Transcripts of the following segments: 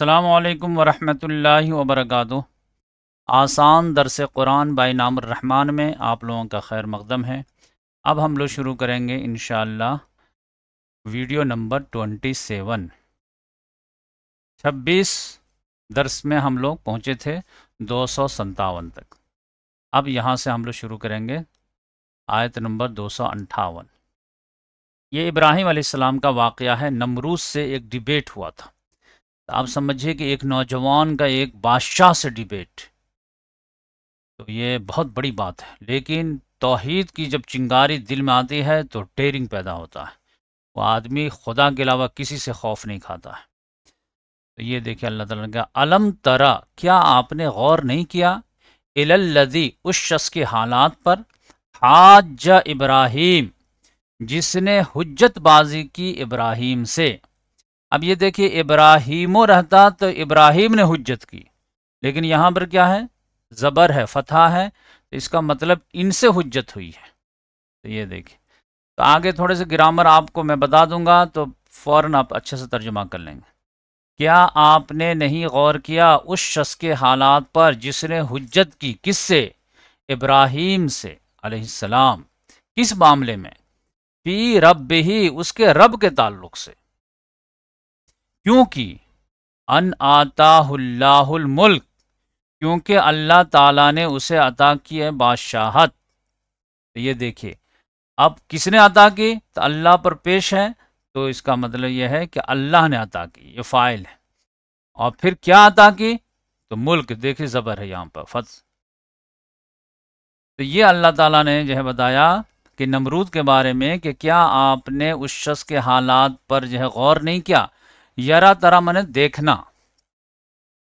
अल्लाम वरहमतुल्लाहि वर्क आसान दरस कुरान बाई नाम रहमान में आप लोगों का खैर मकदम है अब हम लोग शुरू करेंगे इन वीडियो नंबर ट्वेंटी सेवन छब्बीस दरस में हम लोग पहुँचे थे दो सौ संतावन तक अब यहाँ से हम लोग शुरू करेंगे आयत नंबर दो सौ अंठावन ये इब्राहिम का वाक़ है नमरूज से एक डिबेट हुआ था आप समझिए कि एक नौजवान का एक बादशाह से डिबेट तो ये बहुत बड़ी बात है लेकिन तोहहीद की जब चिंगारी दिल में आती है तो टेरिंग पैदा होता है वो आदमी खुदा के अलावा किसी से खौफ नहीं खाता है तो ये देखिए अल्लाह तला ने अलम तरा क्या आपने गौर नहीं किया इलल्लदी उस शख्स के हालात पर हाज इब्राहिम जिसने हजत बाजी की इब्राहिम से अब ये देखिए इब्राहिमो रहता तो इब्राहिम ने हजत की लेकिन यहाँ पर क्या है ज़बर है फ़तेह है तो इसका मतलब इनसे हजत हुई है तो ये देखिए तो आगे थोड़े से ग्रामर आपको मैं बता दूंगा तो फ़ौर आप अच्छे से तर्जुमा कर लेंगे क्या आपने नहीं गौर किया उस शख्स के हालात पर जिसने हजत की किससे इब्राहिम से अलैहिस्सलाम किस मामले में पी रब ही उसके रब के ताल्लुक से क्योंकि अन आताहुल्लाहुल मुल्क क्योंकि अल्लाह ताला ने उसे अता की है बादशाहत तो ये देखिए अब किसने अता की तो अल्लाह पर पेश है तो इसका मतलब यह है कि अल्लाह ने अता की ये फ़ाइल है और फिर क्या अता की तो मुल्क देखिए ज़बर है यहाँ पर फत तो ये अल्लाह ताला ने जो है बताया कि नमरूद के बारे में कि क्या आपने उस शख्स के हालात पर जो है गौर नहीं किया यरा तरा मैंने देखना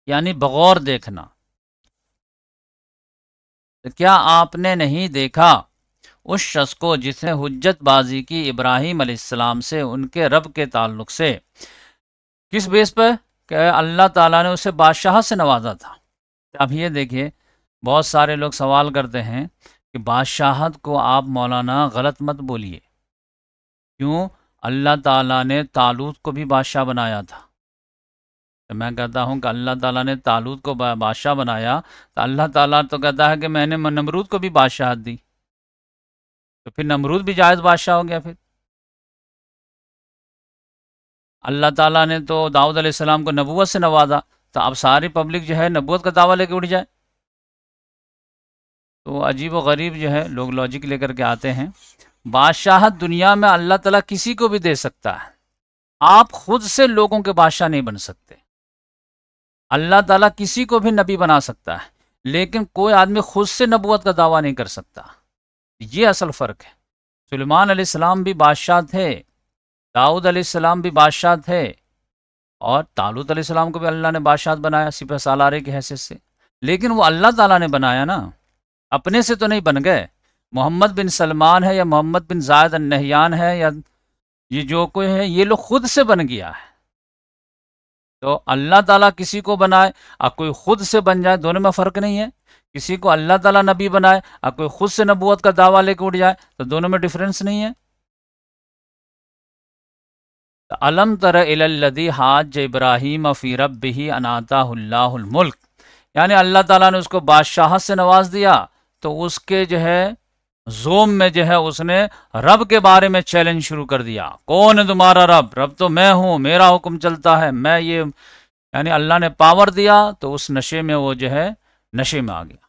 यानी बगौर देखना तो क्या आपने नहीं देखा उस शख्स को जिसने हजत बाजी की इब्राहिम अलैहिस्सलाम से उनके रब के ताल्लुक से किस बेस पर अल्लाह ताला ने उसे बादशाह से नवाजा था अब ये देखिए बहुत सारे लोग सवाल करते हैं कि बादशाहत को आप मौलाना गलत मत बोलिए क्यों अल्लाह ताला ने तालूत को भी बादशाह बनाया था तो मैं कहता हूँ कि अल्लाह ताला ने तालूत को बादशाह बनाया तो अल्लाह ताला तो कहता है कि मैंने नमरूद को भी बादशाह दी तो फिर नमरूद भी जायज़ बादशाह हो गया फिर अल्लाह ताला ने तो दाऊद अलैहिस्सलाम को नबूवत से नवाजा तो अब सारी पब्लिक जो है नबूत का दावा लेके उठ जाए तो अजीब व गरीब जो है लोग लॉजिक लेकर के आते हैं बादशाह दुनिया में अल्लाह तला किसी को भी दे सकता है आप खुद से लोगों के बादशाह नहीं बन सकते अल्लाह ताला किसी को भी नबी बना सकता है लेकिन कोई आदमी खुद से नबूत का दावा नहीं कर सकता ये असल फ़र्क है सलमान सलाम भी बादशाह थे दाऊद सलाम भी बादशाह थे और तालुत सलाम को भी अल्लाह ने बादशाह बनाया सिपह सालारे की हैसियत से लेकिन वो अल्लाह ताला ने बनाया ना अपने से तो नहीं बन गए मोहम्मद बिन सलमान है या मोहम्मद बिन जायद नहयान है या ये जो कोई है ये लोग खुद से बन गया है तो अल्लाह ताला किसी को बनाए और कोई खुद से बन जाए दोनों में फ़र्क नहीं है किसी को अल्लाह ताला नबी बनाए और कोई खुद से नबूत का दावा लेकर उठ जाए तो दोनों में डिफरेंस नहीं है तो अलम तर इलदी हाज इब्राहिम फ़ी बही ही अनातामुल्क यानी अल्लाह ताला ने उसको बादशाह से नवाज दिया तो उसके जो है जोम में जो है उसने रब के बारे में चैलेंज शुरू कर दिया कौन है तुम्हारा रब रब तो मैं हूं मेरा हुक्म चलता है मैं ये यानी अल्लाह ने पावर दिया तो उस नशे में वो जो है नशे में आ गया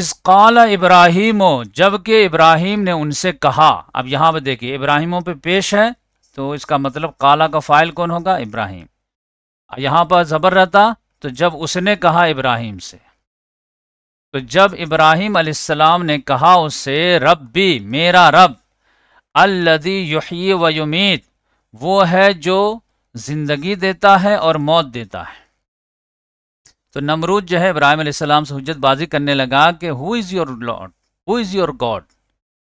इस काल इब्राहिमो जबकि इब्राहिम ने उनसे कहा अब यहां पर देखिए इब्राहिमों पे पेश है तो इसका मतलब काला का फाइल कौन होगा इब्राहिम यहां पर ज़बर रहता तो जब उसने कहा इब्राहिम से तो जब इब्राहिम अलैहिस्सलाम ने कहा उससे रब्बी मेरा रब अल्लदी युही व युमीत वो है जो ज़िंदगी देता है और मौत देता है तो नमरूद जो है इब्राहिम अलैहिस्सलाम से हजतबाजी करने लगा कि who is your lord who is your god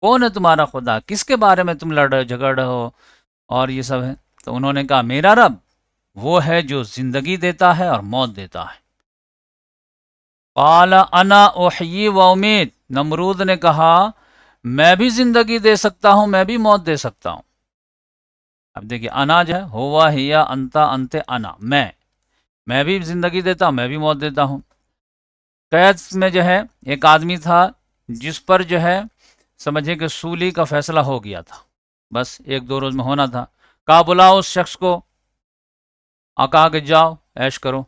कौन है तुम्हारा खुदा किसके बारे में तुम लड़ झगड़ रहे हो और ये सब है तो उन्होंने कहा मेरा रब वो है जो ज़िंदगी देता है और मौत देता है काला अना ओहि व उम्मीद नमरूद ने कहा मैं भी जिंदगी दे सकता हूं मैं भी मौत दे सकता हूं अब देखिए अना जो है होवा हिया अंता अंते अना मैं मैं भी जिंदगी देता हूं मैं भी मौत देता हूं कैद में जो है एक आदमी था जिस पर जो है समझे कि सूली का फैसला हो गया था बस एक दो रोज में होना था कहा बुलाओ उस शख्स को आका के जाओ ऐश करो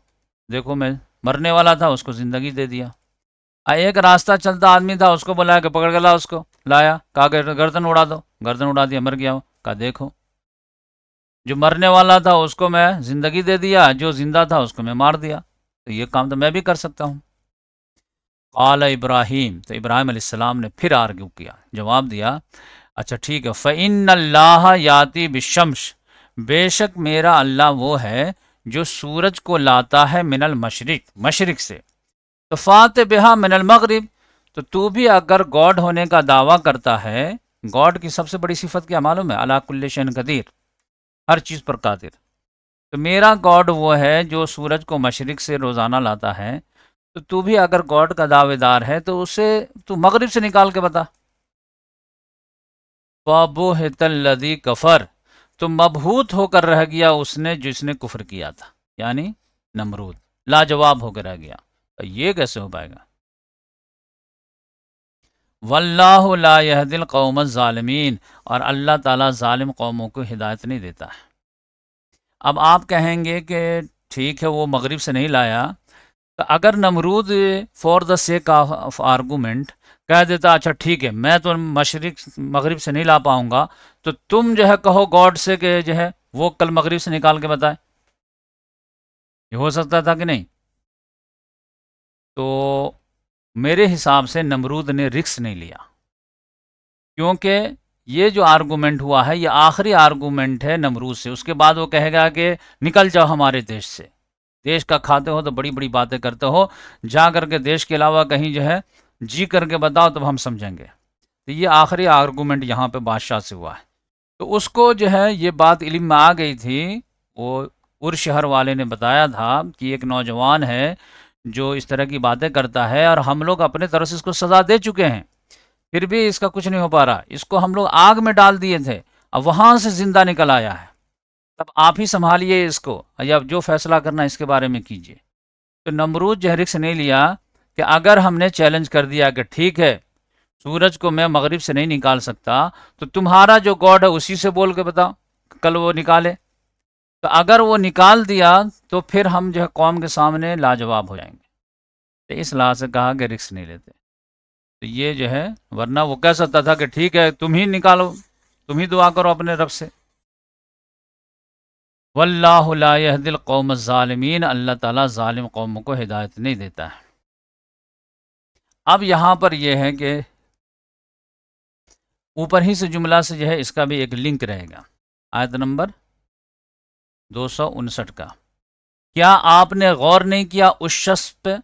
देखो मैं मरने वाला था उसको ज़िंदगी दे दिया एक रास्ता चलता आदमी था उसको बुलाया कि पकड़ गला उसको लाया कहा गर्दन उड़ा दो गर्दन उड़ा दिया मर गया कहा देखो जो मरने वाला था उसको मैं ज़िंदगी दे दिया जो ज़िंदा था उसको मैं मार दिया तो ये काम तो मैं भी कर सकता हूँ आला इब्राहिम तो इब्राहिम अलैहिस्सलाम ने फिर आर्ग्यू किया जवाब दिया अच्छा ठीक है फ़ैन अल्लाह याति बिशम्स बेशक मेरा अल्लाह वो है जो सूरज को लाता है मिनल मशरक मशरक से तो फात बेहा मिनल मगरब तो तू भी अगर गॉड होने का दावा करता है गॉड की सबसे बड़ी सिफत क्या मालूम है अलाकुल्लशन गदीर हर चीज़ पर कादिर तो मेरा गॉड वो है जो सूरज को मशरक से रोज़ाना लाता है तो तू भी अगर गॉड का दावेदार है तो उसे तू मगरब से निकाल के बता बाबो हितल लदी कफ़र तो मबहूत होकर रह गया उसने जिसने कुफर किया था यानी नमरूद लाजवाब होकर रह गया ये कैसे हो पाएगा वल्लाहदिल कौम ालमीन और अल्लाह ताला ालिम कौमों को हिदायत नहीं देता है अब आप कहेंगे कि ठीक है वो मगरिब से नहीं लाया तो अगर नमरूद for the sake of argument कह देता अच्छा ठीक है मैं तो मशरक मगरब से नहीं ला पाऊंगा तो तुम जो है कहो गॉड से के जो है वो कल मगरब से निकाल के बताए ये हो सकता था कि नहीं तो मेरे हिसाब से नमरूद ने रिक्स नहीं लिया क्योंकि ये जो आर्गूमेंट हुआ है ये आखिरी आर्गूमेंट है नमरूद से उसके बाद वो कहेगा कि निकल जाओ हमारे देश से देश का खाते हो तो बड़ी बड़ी बातें करते हो जा करके देश के अलावा कहीं जो है जी करके बताओ तब हम समझेंगे तो ये आखिरी आर्गूमेंट यहाँ पे बादशाह से हुआ है तो उसको जो है ये बात इलम में आ गई थी वो उर शहर वाले ने बताया था कि एक नौजवान है जो इस तरह की बातें करता है और हम लोग अपने तरफ से इसको सज़ा दे चुके हैं फिर भी इसका कुछ नहीं हो पा रहा इसको हम लोग आग में डाल दिए थे अब वहाँ से ज़िंदा निकल आया है तब आप ही संभालिए इसको या जो फैसला करना इसके बारे में कीजिए तो नमरूद जहरिक्स ने लिया कि अगर हमने चैलेंज कर दिया कि ठीक है सूरज को मैं मगरिब से नहीं निकाल सकता तो तुम्हारा जो गॉड है उसी से बोल के बताओ कल वो निकाले तो अगर वो निकाल दिया तो फिर हम जो है कौम के सामने लाजवाब हो जाएंगे तो इस लिहाज से कहा कि रिक्स नहीं लेते तो ये जो है वरना वो कह सकता था कि ठीक है तुम ही निकालो तुम ही दुआ करो अपने रब से वल्लाहदिल कौम ालमीन अल्लाह ताला ालिम कौम को हिदायत नहीं देता है अब यहाँ पर यह है कि ऊपर ही से जुमला से जो है इसका भी एक लिंक रहेगा आयत नंबर दो का क्या आपने गौर नहीं किया उस शख्स पे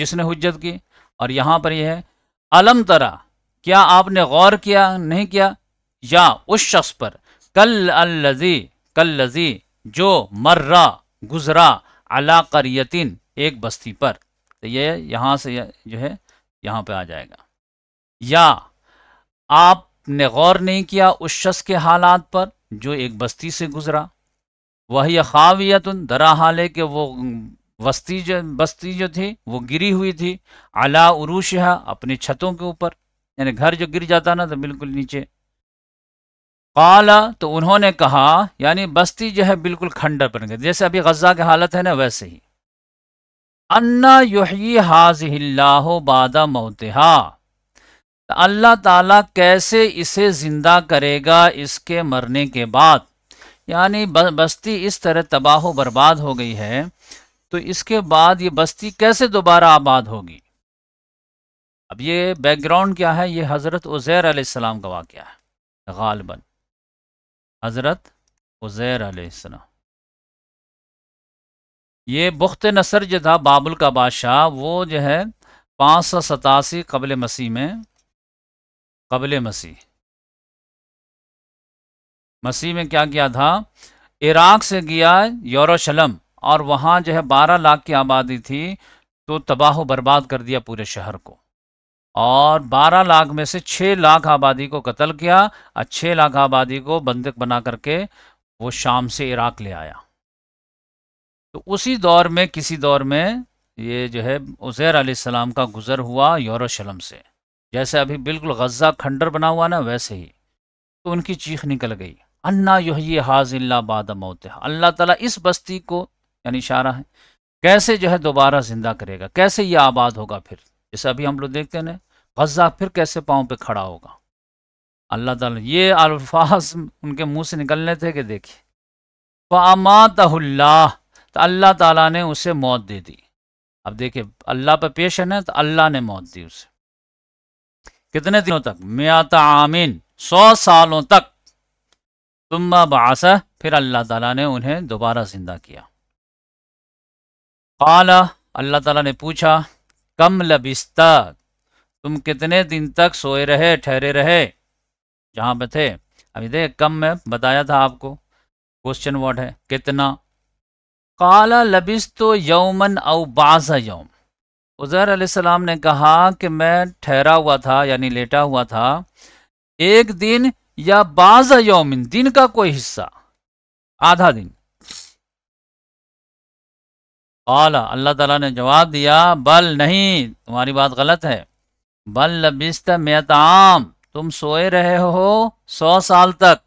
जिसने हुज्जत की और यहाँ पर यह है अलम तरा क्या आपने गौर किया नहीं किया या उस शख्स पर कल अल्लजी कल लजी जो मर्रा गुजरा अला करियतिन एक बस्ती पर तो यह यहाँ से जो है यहां पे आ जाएगा या आपने गौर नहीं किया उस शख्स के हालात पर जो एक बस्ती से गुजरा वह यह खावियत दरा हाल के वो बस्ती जो बस्ती जो थी वो गिरी हुई थी आला उरूश अपनी छतों के ऊपर यानी घर जो गिर जाता ना तो बिल्कुल नीचे काला तो उन्होंने कहा यानी बस्ती जो है बिल्कुल खंडर बन गई जैसे अभी गजा की हालत है ना वैसे ही अन्ना युही हाजिल्लाह बादा मोतहा अल्लाह ताला कैसे इसे ज़िंदा करेगा इसके मरने के बाद यानी बस्ती इस तरह तबाह बर्बाद हो गई है तो इसके बाद ये बस्ती कैसे दोबारा आबाद होगी अब ये बैकग्राउंड क्या है ये हज़रत उज़ैर अलैहिस्सलाम का वाक़ है गालबन हज़रत उज़ैर अलैहिस्सलाम ये बुख्त नसर जो था बाबुल का बादशाह वो जो है पाँच सौ सतासी कबल मसीह में कबल मसीह मसीह में क्या किया था इराक से गया यरूशलेम और वहाँ जो है बारह लाख की आबादी थी तो तबाह बर्बाद कर दिया पूरे शहर को और बारह लाख में से छः लाख आबादी को कत्ल किया और छः लाख आबादी को बंधक बना करके वो शाम से इराक ले आया तो उसी दौर में किसी दौर में ये जो है उज़ैर सलाम का गुज़र हुआ यरूशलम से जैसे अभी बिल्कुल गज़ा खंडर बना हुआ ना वैसे ही तो उनकी चीख निकल गई अन्ना ये हाजिल्ला बाद मौत अल्लाह ताला इस बस्ती को यानी इशारा है कैसे जो है दोबारा ज़िंदा करेगा कैसे ये आबाद होगा फिर जैसे अभी हम लोग देखते हैं ना गज़ा फिर कैसे पाँव पर खड़ा होगा अल्लाह ताला ये अल्फाज उनके मुंह से निकलने थे कि देखिए फ़ामातहुल्लाह तो अल्लाह ताला ने उसे मौत दे दी अब देखिए अल्लाह पर पेशन है तो अल्लाह ने मौत दी उसे कितने दिनों तक मियात आमीन सौ सालों तक तुम्बा बास फिर अल्लाह ताला ने उन्हें दोबारा जिंदा किया काला अल्लाह ताला ने पूछा कम लबिस्ता तुम कितने दिन तक सोए रहे ठहरे रहे जहां पे थे अभी देख कम मैं बताया था आपको क्वेश्चन वर्ड है कितना काला लबिस तो यौमन अव बाज़ा यौम उज़ैर अलैहिस्सलाम ने कहा कि मैं ठहरा हुआ था यानी लेटा हुआ था एक दिन या बाज़ा यौमिन दिन का कोई हिस्सा आधा दिन काला अल्लाह ताला ने जवाब दिया बल नहीं तुम्हारी बात गलत है बल लबिस्त मेताम तुम सोए रहे हो सौ साल तक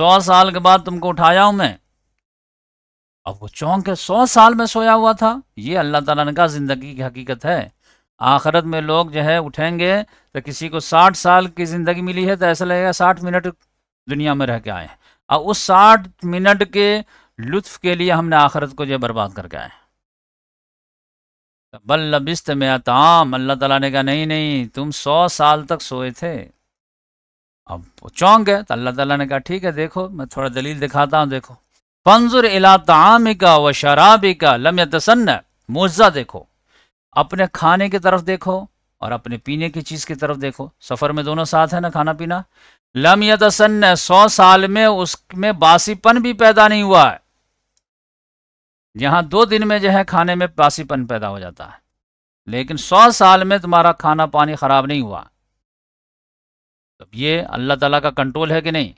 सौ साल के बाद तुमको उठाया हूं मैं अब वो चौंक के सौ साल में सोया हुआ था ये अल्लाह ताला कहा ज़िंदगी की हकीकत है आखिरत में लोग जो है उठेंगे तो किसी को साठ साल की ज़िंदगी मिली है तो ऐसा लगेगा साठ मिनट दुनिया में रह के आए और उस साठ मिनट के लुत्फ के लिए हमने आखिरत को जो बर्बाद करके आए तो बल में आताम अल्लाह तला ने कहा नहीं नहीं तुम सौ साल तक सोए थे अब वो चौंक गए तो अल्लाह तला ने कहा ठीक है देखो मैं थोड़ा दलील दिखाता हूँ देखो फंजुर इला व शराबी का लम्य तसन्न मुआवजा देखो अपने खाने की तरफ देखो और अपने पीने की चीज़ की तरफ देखो सफ़र में दोनों साथ है ना खाना पीना लम सौ साल में उसमें बासीपन भी पैदा नहीं हुआ है यहां दो दिन में जो है खाने में बासीपन पैदा हो जाता है लेकिन सौ साल में तुम्हारा खाना पानी ख़राब नहीं हुआ तो ये अल्लाह तला का कंट्रोल है कि नहीं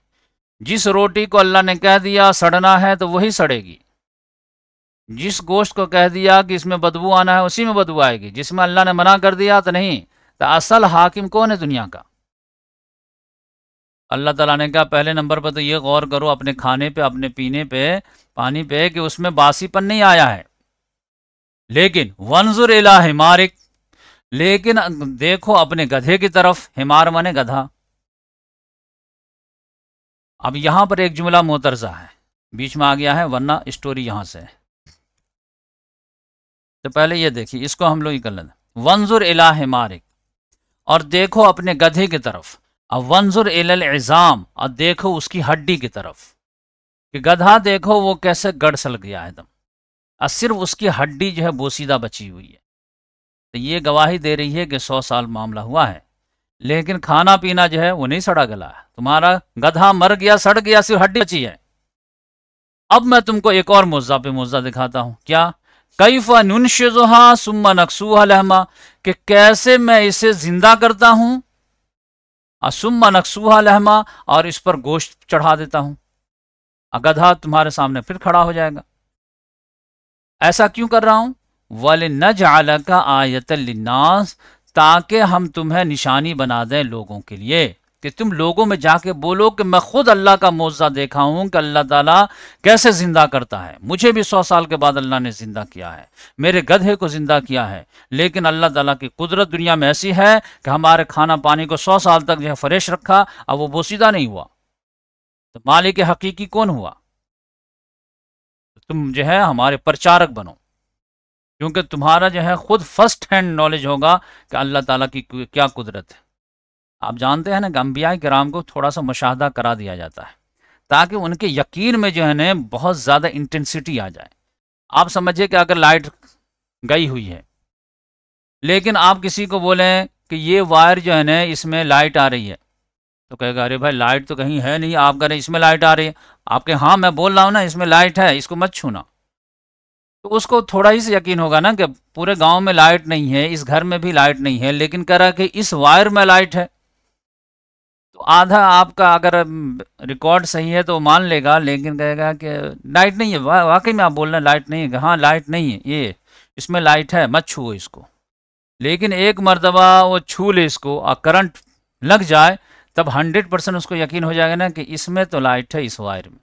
जिस रोटी को अल्लाह ने कह दिया सड़ना है तो वही सड़ेगी जिस गोश्त को कह दिया कि इसमें बदबू आना है उसी में बदबू आएगी जिसमें अल्लाह ने मना कर दिया तो नहीं तो असल हाकिम कौन है दुनिया का अल्लाह तला ने कहा पहले नंबर पर तो ये गौर करो अपने खाने पे अपने पीने पे पानी पे कि उसमें बासीपन नहीं आया है लेकिन वंजुर इला हिमारिक लेकिन देखो अपने गधे की तरफ हिमार माने गधा अब यहां पर एक जुमला मोतरजा है बीच में आ गया है वरना स्टोरी यहाँ से तो पहले ये देखिए इसको हम लोग कर लेते वंजुर इला मारिक और देखो अपने गधे की तरफ अब वंजुर एजाम और देखो उसकी हड्डी की तरफ कि गधा देखो वो कैसे गड़सल गया एकदम और सिर्फ उसकी हड्डी जो है बोसीदा बची हुई है तो ये गवाही दे रही है कि सौ साल मामला हुआ है लेकिन खाना पीना जो है वो नहीं सड़ा गला तुम्हारा गधा मर गया सड़ गया सिर्फ हड्डी बची है अब मैं तुमको एक और मोजा पे मुजा दिखाता हूं क्या कैफा नुनशहा सुम्मा नक्सूहा लहमा कि कैसे मैं इसे जिंदा करता हूं असुम्मा नक्सूहा लहमा और इस पर गोश्त चढ़ा देता हूं गधा तुम्हारे सामने फिर खड़ा हो जाएगा ऐसा क्यों कर रहा हूं वाले नज जाल का आयतल नास ताकि हम तुम्हें निशानी बना दें लोगों के लिए कि तुम लोगों में जाके बोलो कि मैं खुद अल्लाह का मुआवजा देखा हूं कि अल्लाह ताला कैसे जिंदा करता है मुझे भी सौ साल के बाद अल्लाह ने जिंदा किया है मेरे गधे को जिंदा किया है लेकिन अल्लाह ताला की कुदरत दुनिया में ऐसी है कि हमारे खाना पानी को सौ साल तक जो है फ्रेश रखा अब वो बोसीदा नहीं हुआ तो मालिक हकीकी कौन हुआ तुम जो है हमारे प्रचारक बनो क्योंकि तुम्हारा जो है ख़ुद फर्स्ट हैंड नॉलेज होगा कि अल्लाह ताला की क्या कुदरत है आप जानते हैं ना गंबिया के कराम को थोड़ा सा मुशाह करा दिया जाता है ताकि उनके यकीन में जो है ना बहुत ज़्यादा इंटेंसिटी आ जाए आप समझिए कि अगर लाइट गई हुई है लेकिन आप किसी को बोलें कि ये वायर जो है ना इसमें लाइट आ रही है तो कहेगा अरे भाई लाइट तो कहीं है नहीं आप कह रहे इसमें लाइट आ रही है आपके हाँ मैं बोल रहा हूँ ना इसमें लाइट है इसको मत छूना तो उसको थोड़ा ही से यकीन होगा ना कि पूरे गांव में लाइट नहीं है इस घर में भी लाइट नहीं है लेकिन कह रहा कि इस वायर में लाइट है तो आधा आपका अगर रिकॉर्ड सही है तो मान लेगा लेकिन कहेगा कि लाइट नहीं है वा, वाकई में आप बोल रहे हैं लाइट नहीं है हाँ लाइट नहीं है ये इसमें लाइट है मत छू इसको लेकिन एक मरतबा वो छू ले इसको और करंट लग जाए तब हंड्रेड परसेंट उसको यकीन हो जाएगा ना कि इसमें तो लाइट है इस वायर में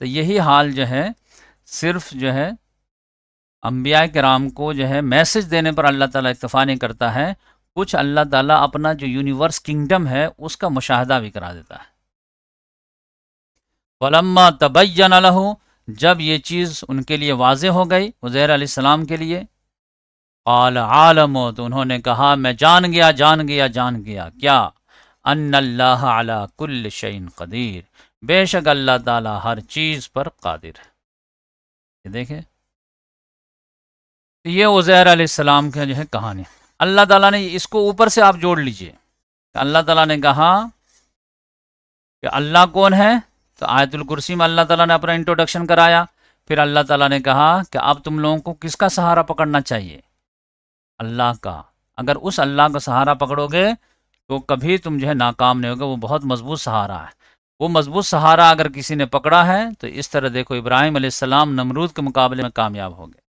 तो यही हाल जो है सिर्फ जो है अम्बिया कराम को जो है मैसेज देने पर अल्लाह ताला इतफ़ा नहीं करता है कुछ अल्लाह ताला अपना जो यूनिवर्स किंगडम है उसका मुशाहदा भी करा देता है वलम्मा तबैन लहू जब ये चीज़ उनके लिए वाज हो गई उज़ैर सलाम के लिए आल आलम तो उन्होंने कहा मैं जान गया जान गया जान गया क्या अन्ला अला शैन कदीर बेशक अल्लाह ताला हर चीज़ पर कादिर है ये देखें तो ये उज़ैर सलाम का जो है कहानी अल्लाह ताला ने इसको ऊपर से आप जोड़ लीजिए अल्लाह ताला ने कहा कि अल्लाह कौन है तो आयतुल कुर्सी में अल्लाह ताला ने अपना इंट्रोडक्शन कराया फिर अल्लाह ताला ने कहा कि अब तुम लोगों को किसका सहारा पकड़ना चाहिए अल्लाह का अगर उस अल्लाह का सहारा पकड़ोगे तो कभी तुम जो है नाकाम नहीं होगे वो बहुत मजबूत सहारा है वो मजबूत सहारा अगर किसी ने पकड़ा है तो इस तरह देखो इब्राहिम अलैहिस्सलाम नमरूद के मुकाबले में कामयाब हो गए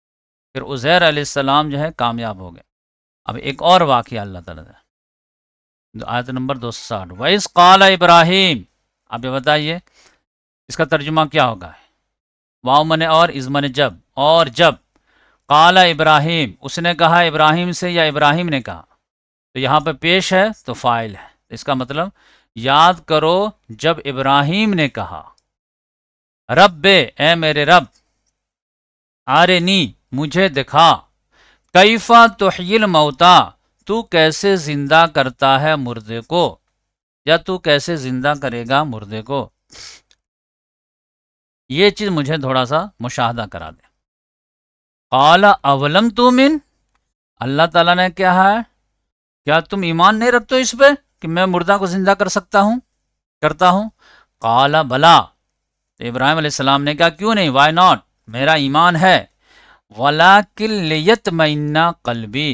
फिर उज़ैर अलैहिस्सलाम जो है कामयाब हो गए अब एक और वाक्य अल्लाह तला तो आयत नंबर दो सौ साठ वैस काला इब्राहिम आप ये बताइए इसका तर्जुमा क्या होगा वाव मन और इजमन जब और जब काला इब्राहिम उसने कहा इब्राहिम से या इब्राहिम ने कहा तो यहाँ पर पेश है तो फाइल है इसका मतलब याद करो जब इब्राहिम ने कहा रब बे ए मेरे रब आरे नी मुझे दिखा कैफा तोहिल मौता तू कैसे जिंदा करता है मुर्दे को या तू कैसे जिंदा करेगा मुर्दे को ये चीज मुझे थोड़ा सा मुशाहदा करा दे आला अवलम तुम इन अल्लाह तला ने क्या है क्या तुम ईमान नहीं रखते इस पर कि मैं मुर्दा को ज़िंदा कर सकता हूँ करता हूँ काला भला तो इब्राहिम सलाम ने कहा क्यों नहीं वाई नॉट मेरा ईमान है वला किलत मन्ना कलबी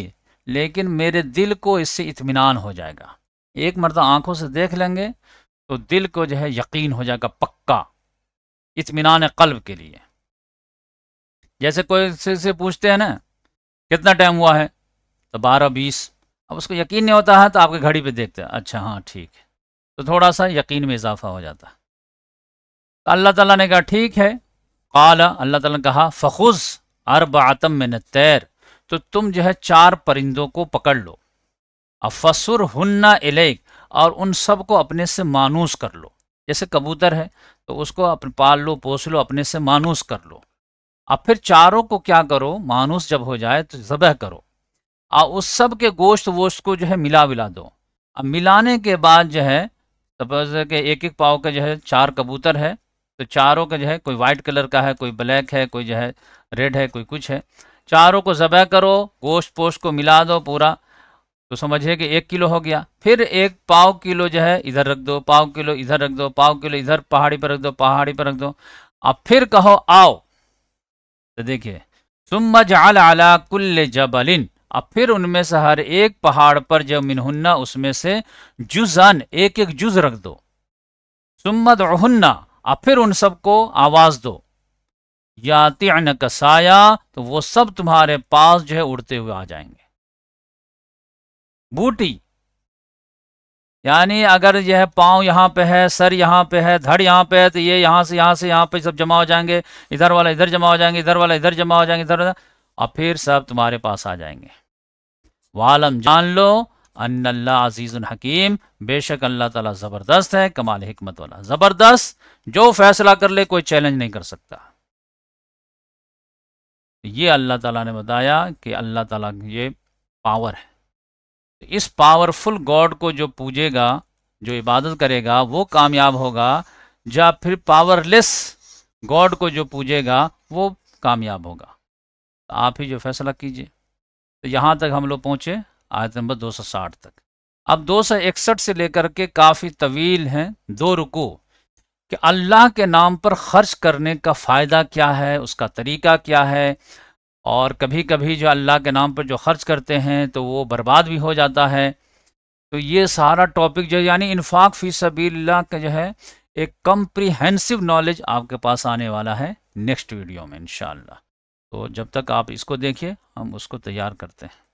लेकिन मेरे दिल को इससे इतमान हो जाएगा एक मरदा आंखों से देख लेंगे तो दिल को जो है यकीन हो जाएगा पक्का इतमान कल्ब के लिए जैसे कोई से, से पूछते हैं ना कितना टाइम हुआ है तो बारह बीस अब उसको यकीन नहीं होता है तो आपके घड़ी पे देखते हैं अच्छा हाँ ठीक है तो थोड़ा सा यकीन में इजाफा हो जाता है तो अल्लाह ताला ने कहा ठीक है काला अल्लाह ताला ने कहा फ़खुज अरब आतम में तैर तो तुम जो है चार परिंदों को पकड़ लो अफसुर हन्ना इलेक और उन सब को अपने से मानूस कर लो जैसे कबूतर है तो उसको अपने पाल लो पोस लो अपने से मानूस कर लो अब फिर चारों को क्या करो मानूस जब हो जाए तो जबह करो और उस सब के गोश्त वोश्त को जो है मिला मिला दो अब मिलाने के बाद जो है सपोज के एक एक पाव का जो है चार कबूतर है तो चारों का जो है कोई वाइट कलर का है कोई ब्लैक है कोई जो है रेड है कोई कुछ है चारों को ज़बह करो गोश्त पोस्ट को मिला दो पूरा तो समझिए कि एक किलो हो गया फिर एक पाव किलो जो है इधर रख दो पाव किलो इधर रख दो पाव किलो इधर पहाड़ी पर रख दो पहाड़ी पर रख दो अब फिर कहो आओ तो देखिए सुम्मा जाल आला कुल्ले जबलिन अब फिर उनमें से हर एक पहाड़ पर जब मिनहुन्ना उसमें से जुजान एक एक जुज रख दो सुम्मद ओहन्ना अब फिर उन सबको आवाज़ दो याति अन कसाया तो वो सब तुम्हारे पास जो है उड़ते हुए आ जाएंगे बूटी यानी अगर यह पांव यहां यहाँ पे है सर यहाँ पे है धड़ यहाँ पे है तो ये यहाँ से यहाँ से यहाँ पे सब जमा हो जाएंगे इधर वाला इधर जमा हो जाएंगे इधर वाला इधर जमा हो जाएंगे इधर वाला और फिर सब तुम्हारे पास आ जाएंगे वालम जान लो अन्नल्ला अजीज़ुल हकीम बेशक अल्लाह ताला ज़बरदस्त है कमाल हमत वाला ज़बरदस्त जो फैसला कर ले कोई चैलेंज नहीं कर सकता ये अल्लाह ताला ने बताया कि अल्लाह ताला ये पावर है इस पावरफुल गॉड को जो पूजेगा जो इबादत करेगा वो कामयाब होगा या फिर पावरलेस गॉड को जो पूजेगा वो कामयाब होगा तो आप ही जो फैसला कीजिए तो यहाँ तक हम लोग पहुँचे आयत नंबर 260 तक अब 261 से लेकर के काफ़ी तवील हैं दो रुको कि अल्लाह के नाम पर ख़र्च करने का फ़ायदा क्या है उसका तरीका क्या है और कभी कभी जो अल्लाह के नाम पर जो ख़र्च करते हैं तो वो बर्बाद भी हो जाता है तो ये सारा टॉपिक जो यानी इन्फाक फ़ी सबीला का जो है एक कम्प्रीहेंसिव नॉलेज आपके पास आने वाला है नेक्स्ट वीडियो में इन तो जब तक आप इसको देखिए हम उसको तैयार करते हैं